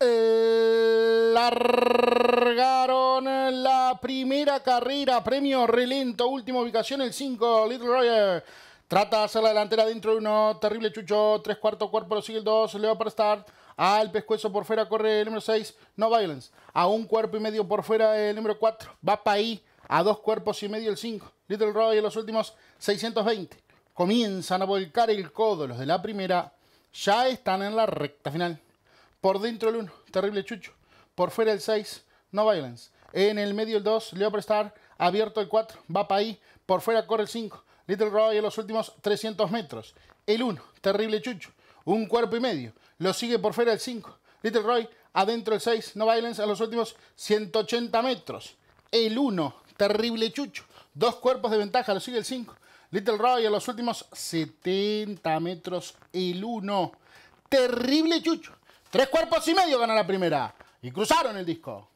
Largaron la primera carrera, premio relento, última ubicación, el 5, Little Roger. Trata de hacer la delantera dentro de uno, terrible Chucho, tres cuartos, cuerpo, lo sigue el 2, va para start. al pescuezo por fuera corre el número 6, No Violence. A un cuerpo y medio por fuera el número 4, va para ahí. A dos cuerpos y medio el 5, Little Roy en los últimos 620. Comienzan a volcar el codo los de la primera. Ya están en la recta final. Por dentro el 1, terrible Chucho. Por fuera el 6, no violence. En el medio el 2, Leopard Star, abierto el 4, va para ahí. Por fuera corre el 5, Little Roy a los últimos 300 metros. El 1, terrible Chucho, un cuerpo y medio. Lo sigue por fuera el 5, Little Roy, adentro el 6, no violence A los últimos 180 metros. El 1, terrible Chucho, dos cuerpos de ventaja, lo sigue el 5. Little Roy a los últimos 70 metros, el 1. Terrible Chucho Tres cuerpos y medio ganó la primera. Y cruzaron el disco.